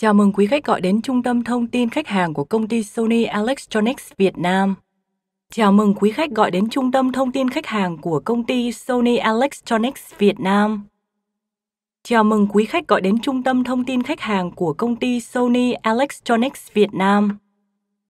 Chào mừng quý khách gọi đến Trung tâm Thông tin Khách hàng của công ty Sony Electronics Việt Nam. Chào mừng quý khách gọi đến Trung tâm Thông tin Khách hàng của công ty Sony Electronics Việt Nam. Chào mừng quý khách gọi đến Trung tâm Thông tin Khách hàng của công ty Sony Electronics Việt Nam.